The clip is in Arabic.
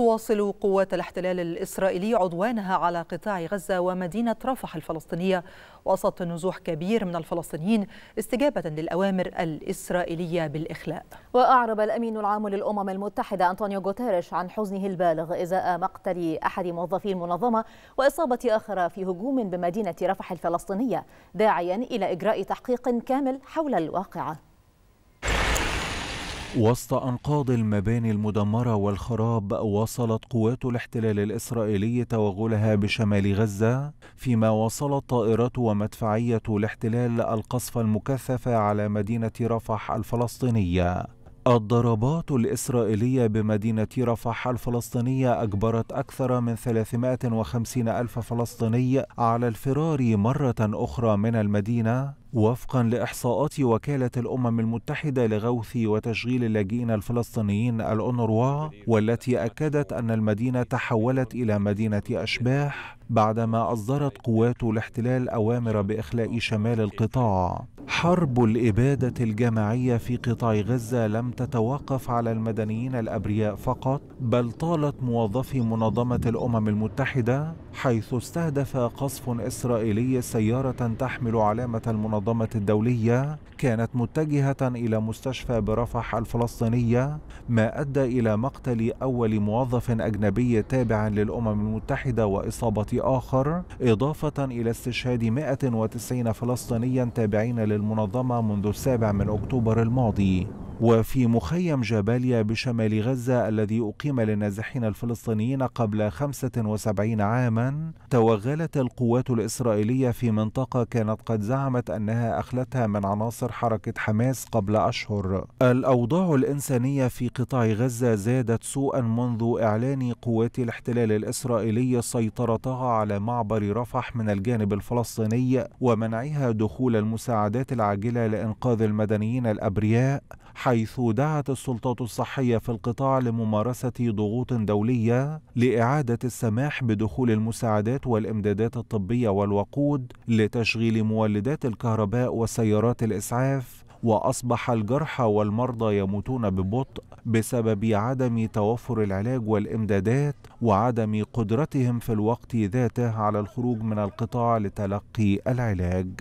تواصل قوات الاحتلال الإسرائيلي عدوانها على قطاع غزة ومدينة رفح الفلسطينية وسط نزوح كبير من الفلسطينيين استجابة للأوامر الإسرائيلية بالإخلاء وأعرب الأمين العام للأمم المتحدة أنطونيو غوتيريش عن حزنه البالغ إزاء مقتل أحد موظفي المنظمة وإصابة آخر في هجوم بمدينة رفح الفلسطينية داعيا إلى إجراء تحقيق كامل حول الواقعة وسط أنقاض المباني المدمرة والخراب واصلت قوات الاحتلال الإسرائيلي توغلها بشمال غزة فيما واصلت طائرات ومدفعية الاحتلال القصف المكثف على مدينة رفح الفلسطينية الضربات الإسرائيلية بمدينة رفح الفلسطينية أجبرت أكثر من 350 ألف فلسطيني على الفرار مرة أخرى من المدينة وفقا لإحصاءات وكالة الأمم المتحدة لغوث وتشغيل اللاجئين الفلسطينيين الأونروا والتي أكدت أن المدينة تحولت إلى مدينة أشباح بعدما أصدرت قوات الاحتلال أوامر بإخلاء شمال القطاع حرب الإبادة الجماعية في قطاع غزة لم تتوقف على المدنيين الأبرياء فقط بل طالت موظفي منظمة الأمم المتحدة حيث استهدف قصف إسرائيلي سيارة تحمل علامة المنظمة المنظمة الدولية كانت متجهة إلى مستشفى برفح الفلسطينية ما أدى إلى مقتل أول موظف أجنبي تابع للأمم المتحدة وإصابة آخر إضافة إلى استشهاد 190 فلسطينيا تابعين للمنظمة منذ السابع من أكتوبر الماضي وفي مخيم جباليا بشمال غزة الذي أقيم للنازحين الفلسطينيين قبل 75 عاما توغلت القوات الإسرائيلية في منطقة كانت قد زعمت أنها أخلتها من عناصر حركة حماس قبل أشهر الأوضاع الإنسانية في قطاع غزة زادت سوءا منذ إعلان قوات الاحتلال الإسرائيلي سيطرتها على معبر رفح من الجانب الفلسطيني ومنعها دخول المساعدات العاجلة لإنقاذ المدنيين الأبرياء حيث دعت السلطات الصحية في القطاع لممارسة ضغوط دولية لإعادة السماح بدخول المساعدات والإمدادات الطبية والوقود لتشغيل مولدات الكهرباء وسيارات الإسعاف واصبح الجرحى والمرضى يموتون ببطء بسبب عدم توفر العلاج والامدادات وعدم قدرتهم في الوقت ذاته على الخروج من القطاع لتلقي العلاج